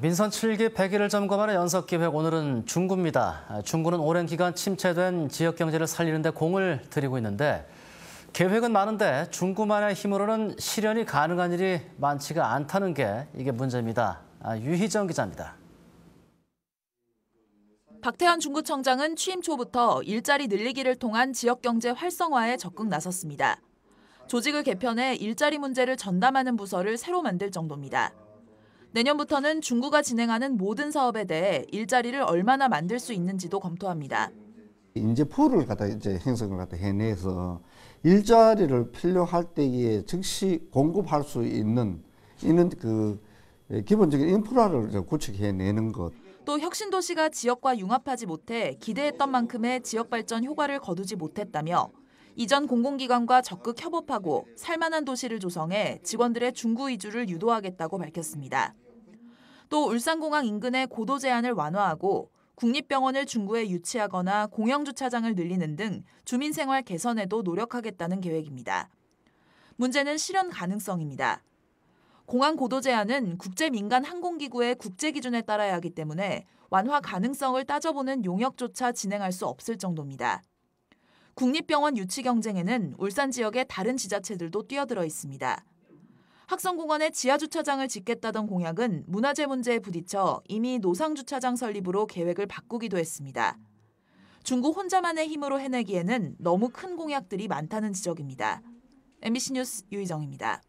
민선 7기 100일을 점검하는 연석기획 오늘은 중구입니다. 아, 중구는 오랜 기간 침체된 지역 경제를 살리는 데 공을 들이고 있는데 계획은 많은데 중구만의 힘으로는 실현이 가능한 일이 많지가 않다는 게 이게 문제입니다. 아, 유희정 기자입니다. 박태현 중구청장은 취임 초부터 일자리 늘리기를 통한 지역 경제 활성화에 적극 나섰습니다. 조직을 개편해 일자리 문제를 전담하는 부서를 새로 만들 정도입니다. 내년부터는 중구가 진행하는 모든 사업에 대해 일자리를 얼마나 만들 수 있는지도 검토합니다. 인재 풀을 갖다 이제 행성을 갖다 해내서 일자리를 필요할 때에 즉시 공급할 수 있는 있는 그 기본적인 인프라를 구축해 내는 것. 또 혁신도시가 지역과 융합하지 못해 기대했던 만큼의 지역 발전 효과를 거두지 못했다며 이전 공공기관과 적극 협업하고 살만한 도시를 조성해 직원들의 중구 이주를 유도하겠다고 밝혔습니다. 또 울산공항 인근의 고도 제한을 완화하고 국립병원을 중구에 유치하거나 공영주차장을 늘리는 등 주민생활 개선에도 노력하겠다는 계획입니다. 문제는 실현 가능성입니다. 공항 고도 제한은 국제 민간 항공기구의 국제 기준에 따라야 하기 때문에 완화 가능성을 따져보는 용역조차 진행할 수 없을 정도입니다. 국립병원 유치 경쟁에는 울산 지역의 다른 지자체들도 뛰어들어 있습니다. 학성공원에 지하주차장을 짓겠다던 공약은 문화재 문제에 부딪혀 이미 노상주차장 설립으로 계획을 바꾸기도 했습니다. 중국 혼자만의 힘으로 해내기에는 너무 큰 공약들이 많다는 지적입니다. MBC 뉴스 유희정입니다.